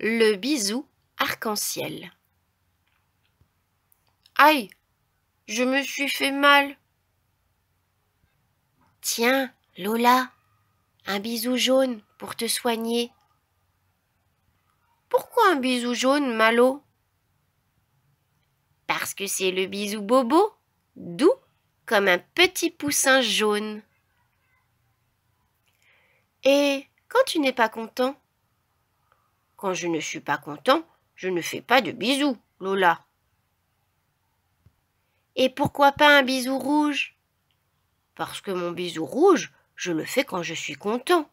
Le bisou arc-en-ciel. Aïe, je me suis fait mal. Tiens, Lola, un bisou jaune pour te soigner. Pourquoi un bisou jaune, Malo Parce que c'est le bisou bobo, doux comme un petit poussin jaune. Et quand tu n'es pas content, quand je ne suis pas content, je ne fais pas de bisous, Lola. Et pourquoi pas un bisou rouge Parce que mon bisou rouge, je le fais quand je suis content.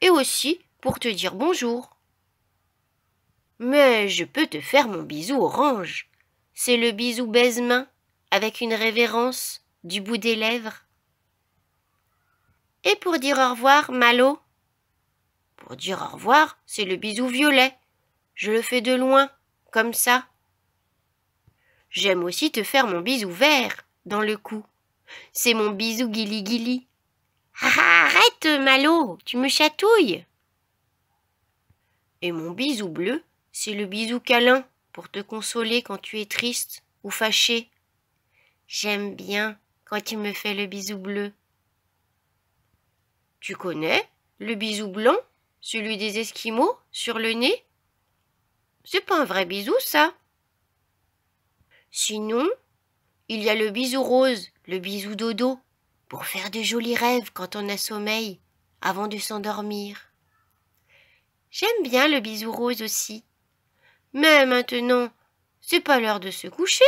Et aussi pour te dire bonjour. Mais je peux te faire mon bisou orange. C'est le bisou baise-main, avec une révérence, du bout des lèvres. Et pour dire au revoir, Malo pour dire au revoir, c'est le bisou violet. Je le fais de loin, comme ça. J'aime aussi te faire mon bisou vert dans le cou. C'est mon bisou guili-guili. Ah, ah, arrête, Malo, tu me chatouilles. Et mon bisou bleu, c'est le bisou câlin pour te consoler quand tu es triste ou fâché. J'aime bien quand tu me fais le bisou bleu. Tu connais le bisou blanc celui des Esquimaux, sur le nez C'est pas un vrai bisou, ça. Sinon, il y a le bisou rose, le bisou dodo, pour faire de jolis rêves quand on a sommeil, avant de s'endormir. J'aime bien le bisou rose aussi. Mais maintenant, c'est pas l'heure de se coucher.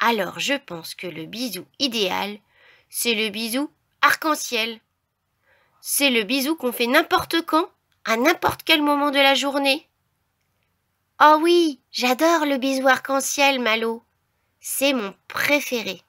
Alors je pense que le bisou idéal, c'est le bisou arc-en-ciel. C'est le bisou qu'on fait n'importe quand, à n'importe quel moment de la journée. Oh oui, j'adore le bisou arc-en-ciel, Malo. C'est mon préféré.